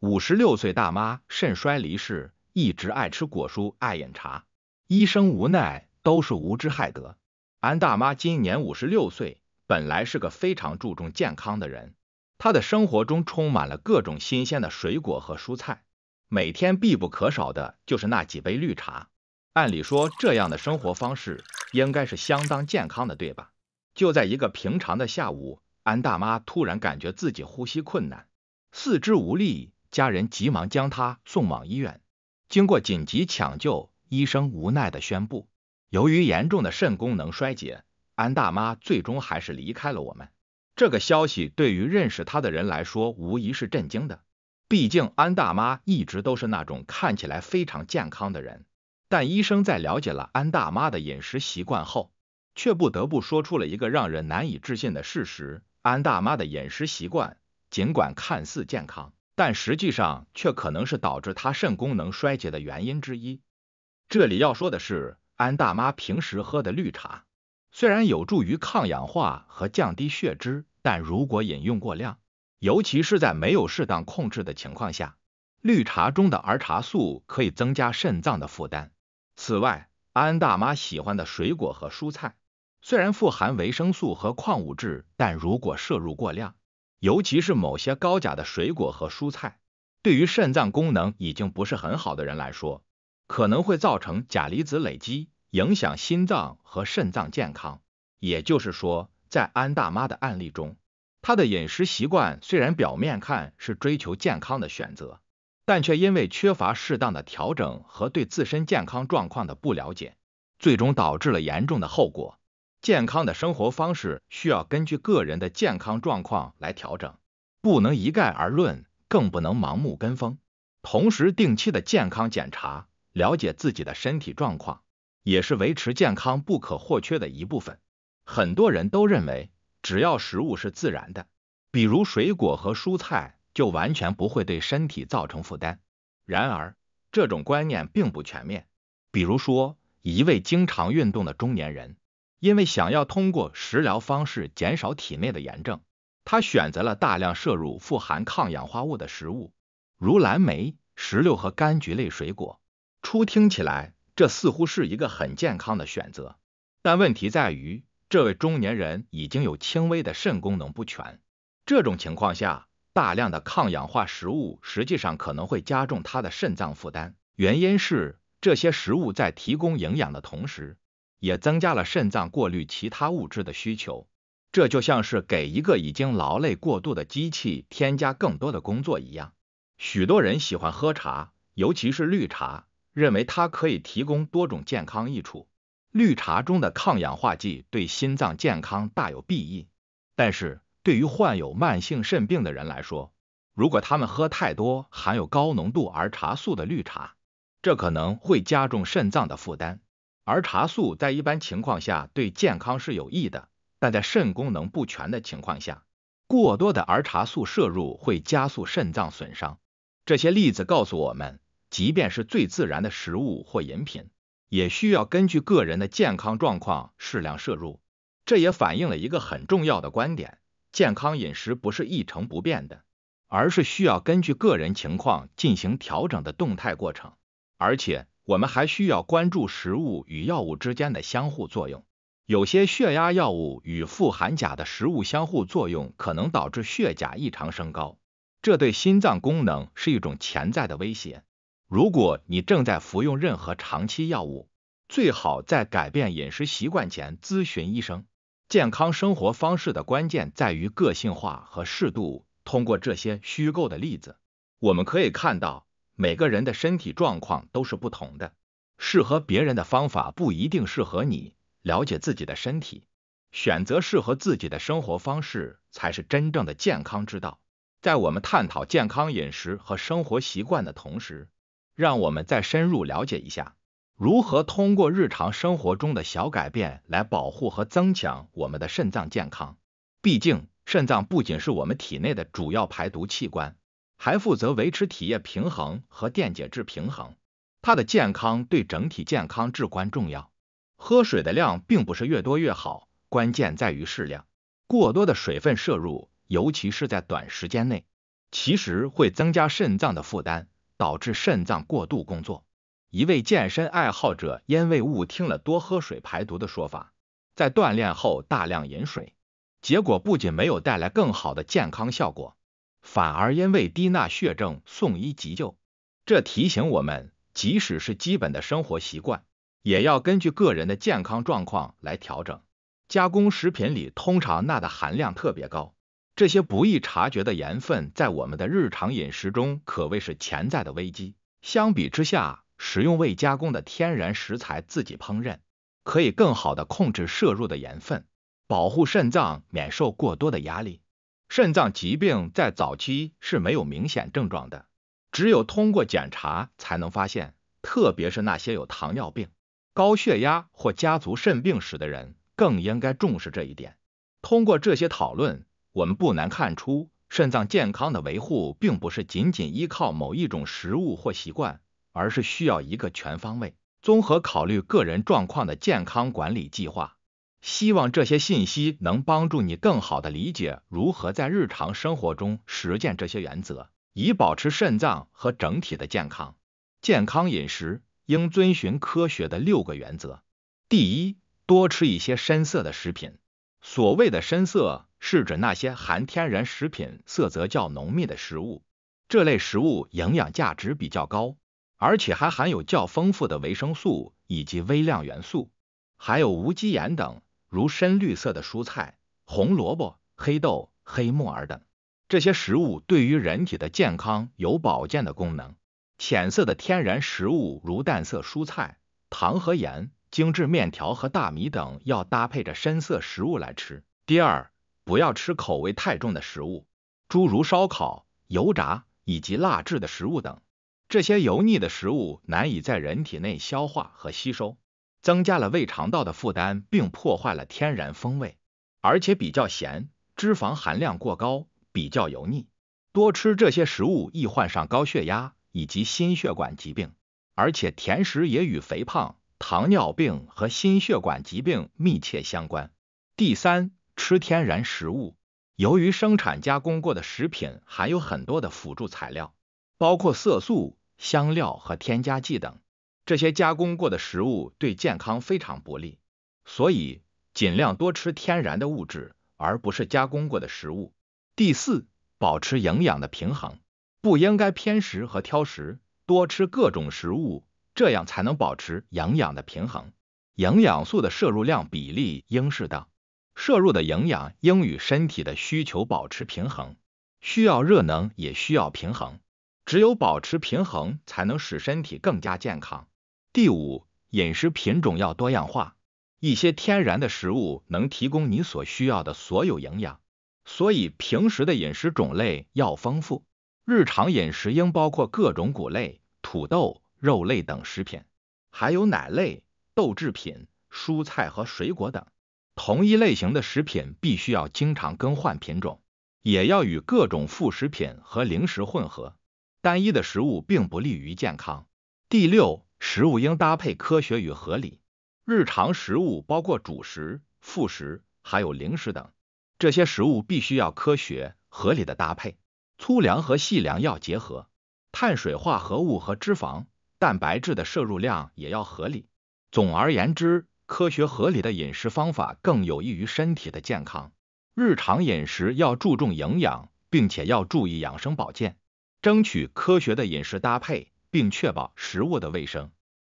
五十六岁大妈肾衰离世，一直爱吃果蔬，爱饮茶。医生无奈，都是无知害得。安大妈今年五十六岁，本来是个非常注重健康的人，她的生活中充满了各种新鲜的水果和蔬菜，每天必不可少的就是那几杯绿茶。按理说，这样的生活方式应该是相当健康的，对吧？就在一个平常的下午，安大妈突然感觉自己呼吸困难，四肢无力。家人急忙将她送往医院，经过紧急抢救，医生无奈的宣布，由于严重的肾功能衰竭，安大妈最终还是离开了我们。这个消息对于认识她的人来说，无疑是震惊的。毕竟，安大妈一直都是那种看起来非常健康的人。但医生在了解了安大妈的饮食习惯后，却不得不说出了一个让人难以置信的事实：安大妈的饮食习惯尽管看似健康。但实际上，却可能是导致他肾功能衰竭的原因之一。这里要说的是，安大妈平时喝的绿茶，虽然有助于抗氧化和降低血脂，但如果饮用过量，尤其是在没有适当控制的情况下，绿茶中的儿茶素可以增加肾脏的负担。此外，安大妈喜欢的水果和蔬菜，虽然富含维生素和矿物质，但如果摄入过量，尤其是某些高钾的水果和蔬菜，对于肾脏功能已经不是很好的人来说，可能会造成钾离子累积，影响心脏和肾脏健康。也就是说，在安大妈的案例中，她的饮食习惯虽然表面看是追求健康的选择，但却因为缺乏适当的调整和对自身健康状况的不了解，最终导致了严重的后果。健康的生活方式需要根据个人的健康状况来调整，不能一概而论，更不能盲目跟风。同时，定期的健康检查，了解自己的身体状况，也是维持健康不可或缺的一部分。很多人都认为，只要食物是自然的，比如水果和蔬菜，就完全不会对身体造成负担。然而，这种观念并不全面。比如说，一位经常运动的中年人。因为想要通过食疗方式减少体内的炎症，他选择了大量摄入富含抗氧化物的食物，如蓝莓、石榴和柑橘类水果。初听起来，这似乎是一个很健康的选择。但问题在于，这位中年人已经有轻微的肾功能不全。这种情况下，大量的抗氧化食物实际上可能会加重他的肾脏负担。原因是这些食物在提供营养的同时，也增加了肾脏过滤其他物质的需求，这就像是给一个已经劳累过度的机器添加更多的工作一样。许多人喜欢喝茶，尤其是绿茶，认为它可以提供多种健康益处。绿茶中的抗氧化剂对心脏健康大有裨益，但是对于患有慢性肾病的人来说，如果他们喝太多含有高浓度儿茶素的绿茶，这可能会加重肾脏的负担。儿茶素在一般情况下对健康是有益的，但在肾功能不全的情况下，过多的儿茶素摄入会加速肾脏损伤。这些例子告诉我们，即便是最自然的食物或饮品，也需要根据个人的健康状况适量摄入。这也反映了一个很重要的观点：健康饮食不是一成不变的，而是需要根据个人情况进行调整的动态过程。而且。我们还需要关注食物与药物之间的相互作用。有些血压药物与富含钾的食物相互作用，可能导致血钾异常升高，这对心脏功能是一种潜在的威胁。如果你正在服用任何长期药物，最好在改变饮食习惯前咨询医生。健康生活方式的关键在于个性化和适度。通过这些虚构的例子，我们可以看到。每个人的身体状况都是不同的，适合别人的方法不一定适合你。了解自己的身体，选择适合自己的生活方式，才是真正的健康之道。在我们探讨健康饮食和生活习惯的同时，让我们再深入了解一下，如何通过日常生活中的小改变来保护和增强我们的肾脏健康。毕竟，肾脏不仅是我们体内的主要排毒器官。还负责维持体液平衡和电解质平衡，它的健康对整体健康至关重要。喝水的量并不是越多越好，关键在于适量。过多的水分摄入，尤其是在短时间内，其实会增加肾脏的负担，导致肾脏过度工作。一位健身爱好者因为误听了“多喝水排毒”的说法，在锻炼后大量饮水，结果不仅没有带来更好的健康效果。反而因为低钠血症送医急救，这提醒我们，即使是基本的生活习惯，也要根据个人的健康状况来调整。加工食品里通常钠的含量特别高，这些不易察觉的盐分在我们的日常饮食中可谓是潜在的危机。相比之下，食用未加工的天然食材，自己烹饪，可以更好的控制摄入的盐分，保护肾脏免受过多的压力。肾脏疾病在早期是没有明显症状的，只有通过检查才能发现。特别是那些有糖尿病、高血压或家族肾病史的人，更应该重视这一点。通过这些讨论，我们不难看出，肾脏健康的维护并不是仅仅依靠某一种食物或习惯，而是需要一个全方位、综合考虑个人状况的健康管理计划。希望这些信息能帮助你更好的理解如何在日常生活中实践这些原则，以保持肾脏和整体的健康。健康饮食应遵循科学的六个原则：第一，多吃一些深色的食品。所谓的深色是指那些含天然食品色泽较浓密的食物，这类食物营养价值比较高，而且还含有较丰富的维生素以及微量元素，还有无机盐等。如深绿色的蔬菜、红萝卜、黑豆、黑木耳等，这些食物对于人体的健康有保健的功能。浅色的天然食物如淡色蔬菜、糖和盐、精致面条和大米等，要搭配着深色食物来吃。第二，不要吃口味太重的食物，诸如烧烤、油炸以及辣制的食物等，这些油腻的食物难以在人体内消化和吸收。增加了胃肠道的负担，并破坏了天然风味，而且比较咸，脂肪含量过高，比较油腻。多吃这些食物易患上高血压以及心血管疾病，而且甜食也与肥胖、糖尿病和心血管疾病密切相关。第三，吃天然食物，由于生产加工过的食品含有很多的辅助材料，包括色素、香料和添加剂等。这些加工过的食物对健康非常不利，所以尽量多吃天然的物质，而不是加工过的食物。第四，保持营养的平衡，不应该偏食和挑食，多吃各种食物，这样才能保持营养的平衡。营养素的摄入量比例应适当，摄入的营养应与身体的需求保持平衡。需要热能，也需要平衡，只有保持平衡，才能使身体更加健康。第五，饮食品种要多样化。一些天然的食物能提供你所需要的所有营养，所以平时的饮食种类要丰富。日常饮食应包括各种谷类、土豆、肉类等食品，还有奶类、豆制品、蔬菜和水果等。同一类型的食品必须要经常更换品种，也要与各种副食品和零食混合。单一的食物并不利于健康。第六。食物应搭配科学与合理，日常食物包括主食、副食，还有零食等，这些食物必须要科学合理的搭配，粗粮和细粮要结合，碳水化合物和脂肪、蛋白质的摄入量也要合理。总而言之，科学合理的饮食方法更有益于身体的健康。日常饮食要注重营养，并且要注意养生保健，争取科学的饮食搭配。并确保食物的卫生。